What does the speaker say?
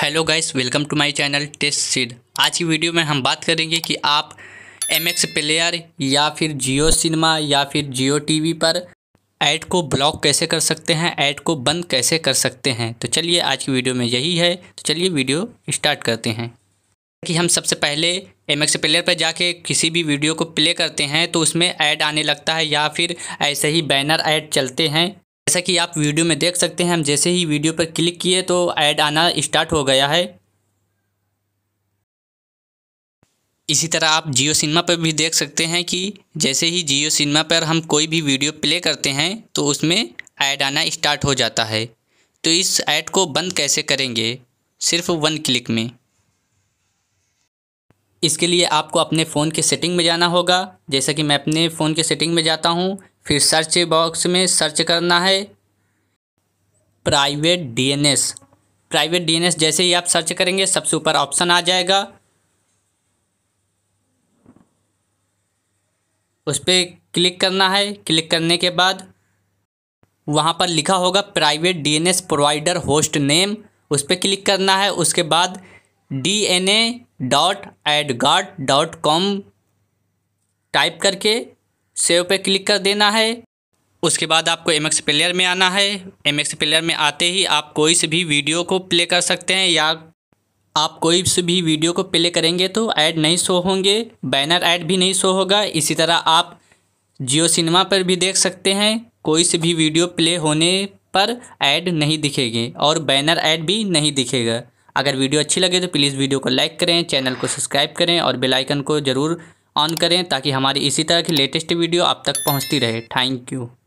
hello guys welcome to my channel test seed आज की video में हम बात करेंगे कि आप एम एक्स प्लेयर या फिर जियो सिनेमा या फिर जियो टीवी पर ऐड को ब्लॉक कैसे कर सकते हैं ऐड को बंद कैसे कर सकते हैं तो चलिए आज की वीडियो में यही है तो चलिए वीडियो स्टार्ट करते हैं कि हम सबसे पहले एम एक्स प्लेयर पर जाके किसी भी वीडियो को प्ले करते हैं तो उसमें ऐड आने लगता है या फिर ऐसे ही बैनर ऐड चलते हैं जैसा कि आप वीडियो में देख सकते हैं हम जैसे ही वीडियो पर क्लिक किए तो ऐड आना स्टार्ट हो गया है इसी तरह आप जियो सिनेमा पर भी देख सकते हैं कि जैसे ही जियो सिनेमा पर हम कोई भी वीडियो प्ले करते हैं तो उसमें ऐड आना स्टार्ट हो जाता है तो इस ऐड को बंद कैसे करेंगे सिर्फ वन क्लिक में इसके लिए आपको अपने फ़ोन के सेटिंग में जाना होगा जैसे कि मैं अपने फ़ोन के सेटिंग में जाता हूँ फिर सर्च बॉक्स में सर्च करना है प्राइवेट डीएनएस प्राइवेट डीएनएस जैसे ही आप सर्च करेंगे सबसे ऊपर ऑप्शन आ जाएगा उस पर क्लिक करना है क्लिक करने के बाद वहाँ पर लिखा होगा private DNS provider host name उस पर क्लिक करना है उसके बाद DNA dot AdGuard dot com type करके सेव पे क्लिक कर देना है उसके बाद आपको एम एक्स प्लेयर में आना है एम एक्स प्लेयर में आते ही आप कोई से भी वीडियो को प्ले कर सकते हैं या आप कोई से भी वीडियो को प्ले करेंगे तो ऐड नहीं शो होंगे बैनर ऐड भी नहीं शो होगा इसी तरह आप जियो सिनेमा पर भी देख सकते हैं कोई से भी वीडियो प्ले होने पर ऐड नहीं दिखेगी और बैनर ऐड भी नहीं दिखेगा अगर वीडियो अच्छी लगे तो प्लीज़ वीडियो को लाइक करें चैनल को सब्सक्राइब करें और बेलाइकन को ज़रूर ऑन करें ताकि हमारी इसी तरह की लेटेस्ट वीडियो आप तक पहुँचती रहे थैंक यू